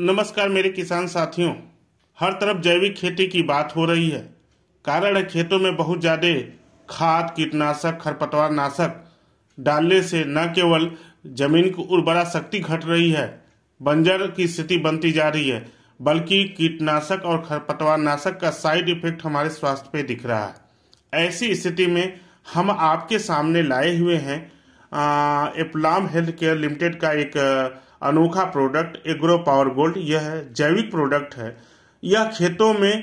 नमस्कार मेरे किसान साथियों हर तरफ जैविक खेती की बात हो रही है कारण है खेतों में बहुत ज़्यादा खाद कीटनाशक खरपतवार नाशक डालने से न केवल जमीन की उर्वरा शक्ति घट रही है बंजर की स्थिति बनती जा रही है बल्कि कीटनाशक और खरपतवार नाशक का साइड इफेक्ट हमारे स्वास्थ्य पे दिख रहा है ऐसी स्थिति में हम आपके सामने लाए हुए हैं एप्लाम हेल्थ केयर लिमिटेड का एक अनोखा प्रोडक्ट एग्रो पावर गोल्ड यह जैविक प्रोडक्ट है यह खेतों में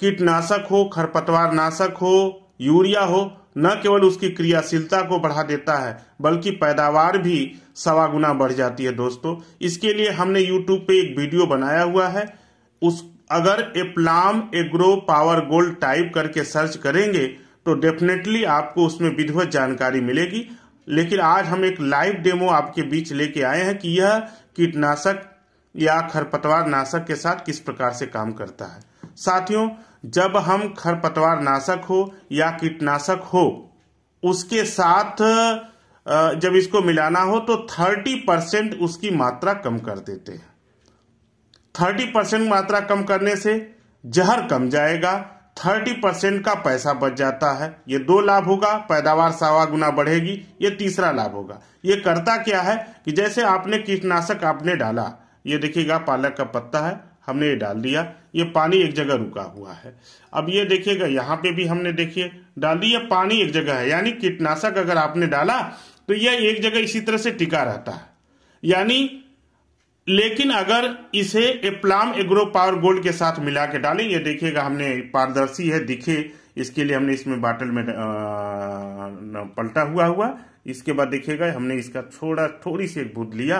कीटनाशक हो खरपतवार नाशक हो यूरिया हो न केवल उसकी क्रियाशीलता को बढ़ा देता है बल्कि पैदावार भी सवा गुना बढ़ जाती है दोस्तों इसके लिए हमने यूट्यूब पे एक वीडियो बनाया हुआ है उस अगर एप्लाम एग्रो पावर गोल्ड टाइप करके सर्च करेंगे तो डेफिनेटली आपको उसमें विधिवत जानकारी मिलेगी लेकिन आज हम एक लाइव डेमो आपके बीच लेके आए हैं कि यह कीटनाशक या खरपतवार नाशक के साथ किस प्रकार से काम करता है साथियों जब हम खरपतवार नाशक हो या कीटनाशक हो उसके साथ जब इसको मिलाना हो तो 30 परसेंट उसकी मात्रा कम कर देते हैं 30 परसेंट मात्रा कम करने से जहर कम जाएगा थर्टी परसेंट का पैसा बच जाता है ये दो लाभ होगा पैदावार सवा गुना बढ़ेगी ये तीसरा लाभ होगा ये करता क्या है कि जैसे आपने कीटनाशक आपने डाला ये देखिएगा पालक का पत्ता है हमने ये डाल दिया ये पानी एक जगह रुका हुआ है अब ये देखिएगा यहाँ पे भी हमने देखिए डाल दी पानी एक जगह है यानी कीटनाशक अगर आपने डाला तो यह एक जगह इसी तरह से टिका रहता है यानी लेकिन अगर इसे एप्लाम एग्रो पावर गोल्ड के साथ मिला के डालें ये देखिएगा हमने पारदर्शी है दिखे इसके लिए हमने इसमें बाटल में पलटा हुआ हुआ इसके बाद देखिएगा हमने इसका थोड़ा थोड़ी सी एक बूंद लिया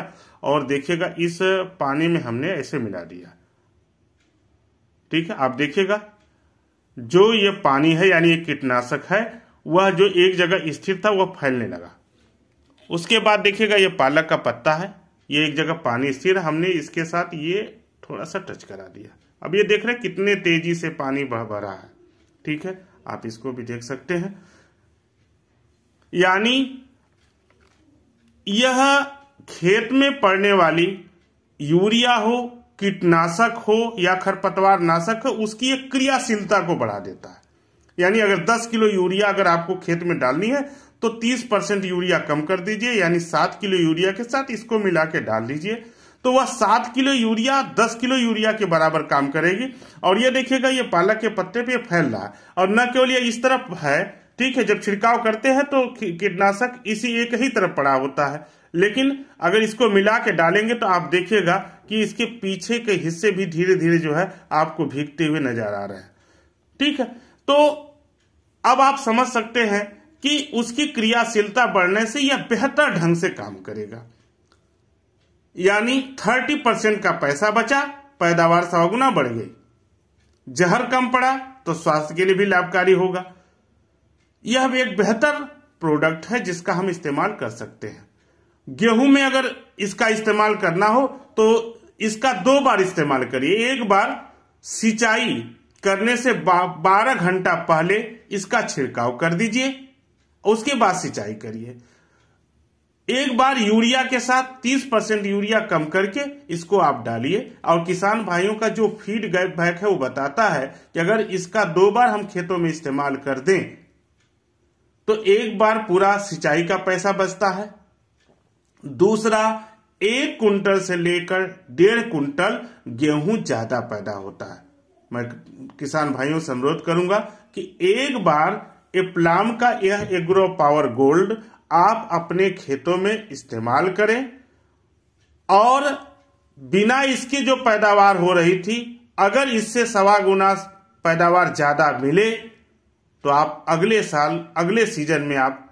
और देखिएगा इस पानी में हमने ऐसे मिला दिया ठीक है आप देखिएगा जो ये पानी है यानी एक कीटनाशक है वह जो एक जगह स्थिर था वह फैलने लगा उसके बाद देखिएगा ये पालक का पत्ता है ये एक जगह पानी स्थिर हमने इसके साथ ये थोड़ा सा टच करा दिया अब ये देख रहे हैं कितने तेजी से पानी बह रहा है ठीक है आप इसको भी देख सकते हैं यानी यह खेत में पड़ने वाली यूरिया हो कीटनाशक हो या खरपतवार नाशक हो उसकी एक क्रियाशीलता को बढ़ा देता है यानी अगर 10 किलो यूरिया अगर आपको खेत में डालनी है तो 30 परसेंट यूरिया कम कर दीजिए यानी सात किलो यूरिया के साथ इसको मिला के डाल दीजिए तो वह सात किलो यूरिया दस किलो यूरिया के बराबर काम करेगी और यह देखिएगा ये पालक के पत्ते पे फैल रहा है और न केवल ये इस तरफ है ठीक है जब छिड़काव करते हैं तो कीटनाशक इसी एक ही तरफ पड़ा होता है लेकिन अगर इसको मिला के डालेंगे तो आप देखिएगा कि इसके पीछे के हिस्से भी धीरे धीरे जो है आपको भीगते हुए नजर आ रहे हैं ठीक है तो अब आप समझ सकते हैं कि उसकी क्रियाशीलता बढ़ने से यह बेहतर ढंग से काम करेगा यानी थर्टी परसेंट का पैसा बचा पैदावार सौ गुना बढ़ गई जहर कम पड़ा तो स्वास्थ्य के लिए भी लाभकारी होगा यह भी एक बेहतर प्रोडक्ट है जिसका हम इस्तेमाल कर सकते हैं गेहूं में अगर इसका इस्तेमाल करना हो तो इसका दो बार इस्तेमाल करिए एक बार सिंचाई करने से बारह घंटा पहले इसका छिड़काव कर दीजिए उसके बाद सिंचाई करिए एक बार यूरिया के साथ 30 परसेंट यूरिया कम करके इसको आप डालिए और किसान भाइयों का जो फीड बैक है वो बताता है कि अगर इसका दो बार हम खेतों में इस्तेमाल कर दें तो एक बार पूरा सिंचाई का पैसा बचता है दूसरा एक कुंटल से लेकर डेढ़ कुंटल गेहूं ज्यादा पैदा होता है मैं किसान भाइयों से अनुरोध करूंगा कि एक बार इप्लाम का यह एग्रो पावर गोल्ड आप अपने खेतों में इस्तेमाल करें और बिना इसकी जो पैदावार हो रही थी अगर इससे सवा गुना पैदावार ज़्यादा मिले तो आप अगले साल अगले सीजन में आप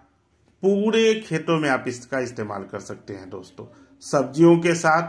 पूरे खेतों में आप इसका इस्तेमाल कर सकते हैं दोस्तों सब्जियों के साथ